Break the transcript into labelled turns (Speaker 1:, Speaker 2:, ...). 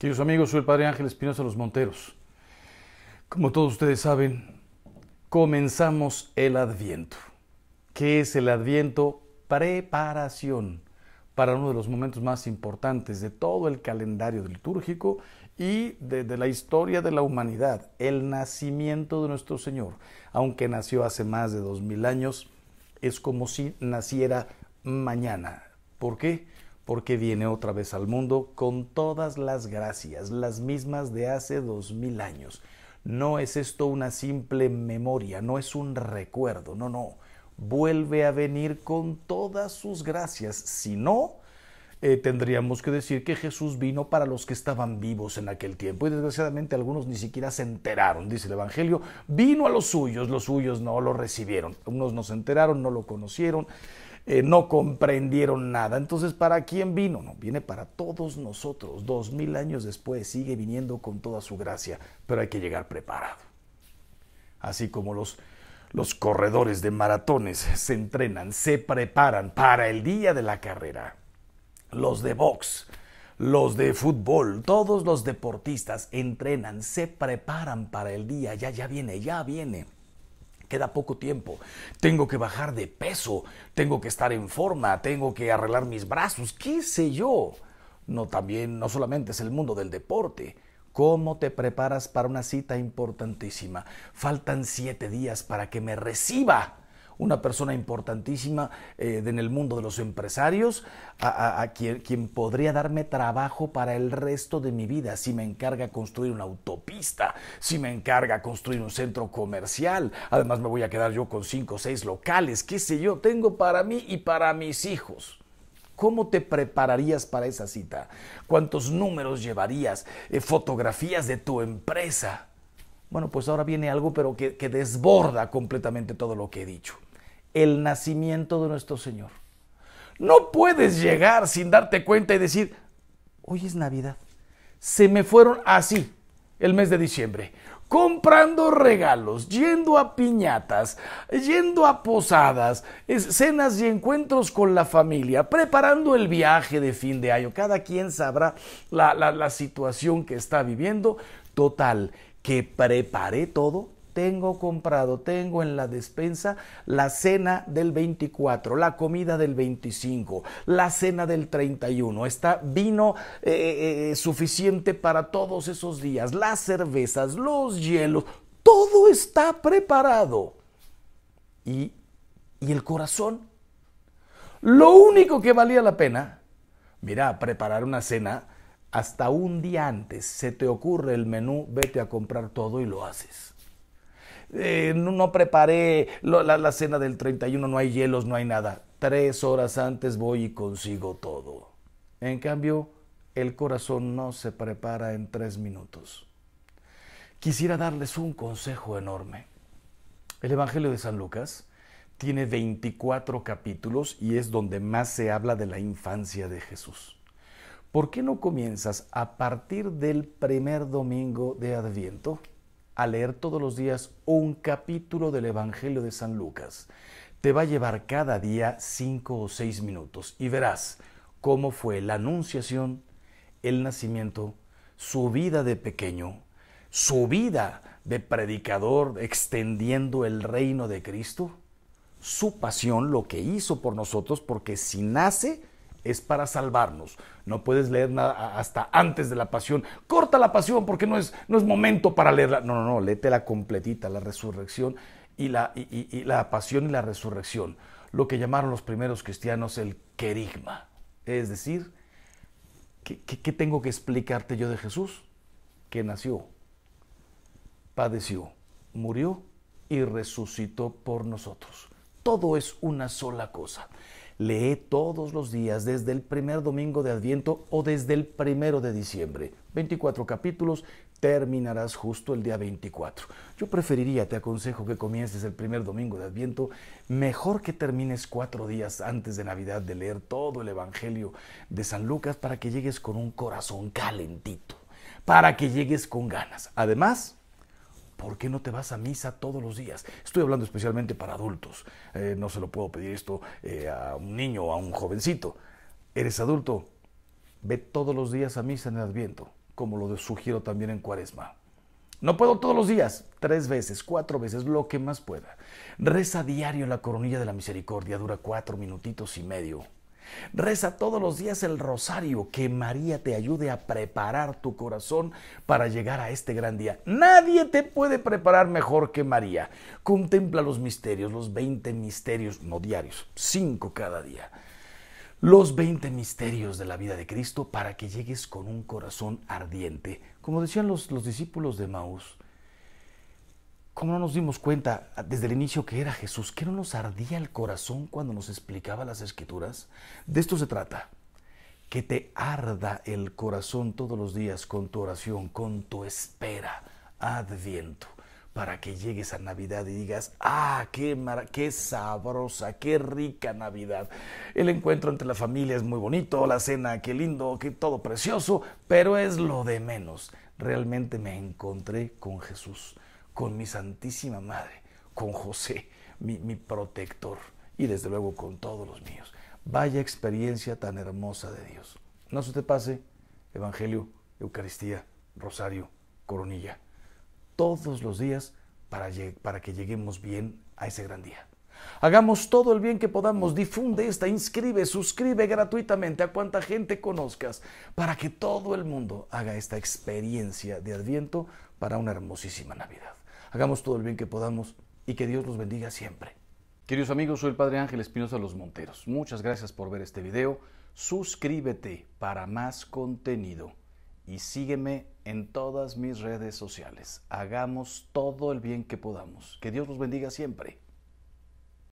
Speaker 1: Queridos amigos, soy el Padre Ángel Espinosa Los Monteros. Como todos ustedes saben, comenzamos el Adviento. Que es el Adviento? Preparación para uno de los momentos más importantes de todo el calendario litúrgico y de, de, la historia de la humanidad, el nacimiento de nuestro Señor. Aunque nació hace más de dos mil años, es como si naciera mañana. ¿Por qué? porque viene otra vez al mundo con todas las gracias, las mismas de hace dos mil años. No es esto una simple memoria, no es un recuerdo, no, no. Vuelve a venir con todas sus gracias, si no, eh, tendríamos que decir que Jesús vino para los que estaban vivos en aquel tiempo. Y desgraciadamente algunos ni siquiera se enteraron, dice el Evangelio. Vino a los suyos, los suyos no lo recibieron. Unos no se enteraron, no lo conocieron. Eh, no comprendieron nada. Entonces, ¿para quién vino? No, viene para todos nosotros. Dos mil años después sigue viniendo con toda su gracia, pero hay que llegar preparado. Así como los, los corredores de maratones se entrenan, se preparan para el día de la carrera. Los de box, los de fútbol, todos los deportistas entrenan, se preparan para el día, ya, ya viene, ya viene queda poco tiempo, tengo que bajar de peso, tengo que estar en forma, tengo que arreglar mis brazos, qué sé yo. No también no solamente es el mundo del deporte. ¿Cómo te preparas para una cita importantísima? Faltan siete días para que me reciba una persona importantísima eh, en el mundo de los empresarios, a, quien, quien, podría darme trabajo para el resto de mi vida, si me encarga construir una autopista, si me encarga construir un centro comercial, además me voy a quedar yo con cinco o seis locales, qué sé yo, tengo para mí y para mis hijos. ¿Cómo te prepararías para esa cita? ¿Cuántos números llevarías? Eh, ¿Fotografías de tu empresa? Bueno, pues ahora viene algo, pero que, desborda completamente todo lo que he dicho el nacimiento de nuestro Señor. No puedes llegar sin darte cuenta y decir, hoy es Navidad. Se me fueron así el mes de diciembre, comprando regalos, yendo a piñatas, yendo a posadas, cenas y encuentros con la familia, preparando el viaje de fin de año. Cada quien sabrá la, la, la situación que está viviendo. Total, que preparé todo tengo comprado, tengo en la despensa la cena del 24, la comida del 25, la cena del 31, está vino eh, eh, eh, suficiente para todos esos días, las cervezas, los hielos, todo está preparado. Y, y el corazón, lo único que valía la pena, mira, preparar una cena hasta un día antes, se te ocurre el menú, vete a comprar todo y lo haces. Eh, no, preparé la, la cena del 31, no hay hielos, no hay nada. Tres horas antes voy y consigo todo. En cambio, el corazón no se prepara en tres minutos. Quisiera darles un consejo enorme. El Evangelio de San Lucas tiene 24 capítulos y es donde más se habla de la infancia de Jesús. ¿Por qué no comienzas a partir del primer domingo de Adviento? a leer todos los días un capítulo del Evangelio de San Lucas. Te va a llevar cada día cinco o seis minutos y verás cómo fue la anunciación, el nacimiento, su vida de pequeño, su vida de predicador extendiendo el reino de Cristo, su pasión, lo que hizo por nosotros, porque si nace es para salvarnos. No puedes leer nada hasta antes de la pasión. Corta la pasión porque no es, no es momento para leerla. No, no, no, la completita, la resurrección y la, y, la pasión y la resurrección. Lo que llamaron los primeros cristianos el querigma. Es decir, ¿qué, qué tengo que explicarte yo de Jesús? Que nació, padeció, murió y resucitó por nosotros. Todo es una sola cosa. Lee todos los días, desde el primer domingo de Adviento o desde el primero de diciembre. 24 capítulos, terminarás justo el día 24. Yo preferiría, te aconsejo que comiences el primer domingo de Adviento, mejor que termines cuatro días antes de Navidad de leer todo el Evangelio de San Lucas para que llegues con un corazón calentito, para que llegues con ganas. Además, ¿por qué no te vas a misa todos los días? Estoy hablando especialmente para adultos. Eh, no se lo puedo pedir esto eh, a un niño o a un jovencito. Eres adulto, ve todos los días a misa en el Adviento, como lo sugiero también en Cuaresma. No puedo todos los días, tres veces, cuatro veces, lo que más pueda. Reza diario en la coronilla de la misericordia, dura cuatro minutitos y medio. Reza todos los días el rosario, que María te ayude a preparar tu corazón para llegar a este gran día. Nadie te puede preparar mejor que María. Contempla los misterios, los 20 misterios, no diarios, 5 cada día. Los 20 misterios de la vida de Cristo para que llegues con un corazón ardiente. Como decían los, los discípulos de Maús, ¿Cómo no nos dimos cuenta ah, desde el inicio que era Jesús? ¿Qué no nos ardía el corazón cuando nos explicaba las escrituras? De esto se trata. Que te arda el corazón todos los días con tu oración, con tu espera, adviento, para que llegues a Navidad y digas, ah, qué, qué sabrosa, qué rica Navidad. El encuentro entre la familia es muy bonito, la cena, qué lindo, qué todo precioso, pero es lo de menos. Realmente me encontré con Jesús con mi Santísima Madre, con José, mi, protector, y desde luego con todos los míos. Vaya experiencia tan hermosa de Dios. No se te pase, Evangelio, Eucaristía, Rosario, Coronilla, todos los días para, para que lleguemos bien a ese gran día. Hagamos todo el bien que podamos. Difunde esta, inscribe, suscribe gratuitamente a cuanta gente conozcas para que todo el mundo haga esta experiencia de Adviento para una hermosísima Navidad hagamos todo el bien que podamos y que Dios los bendiga siempre. Queridos amigos, soy el Padre Ángel Espinosa Los Monteros. Muchas gracias por ver este video. Suscríbete para más contenido y sígueme en todas mis redes sociales. Hagamos todo el bien que podamos. Que Dios los bendiga siempre.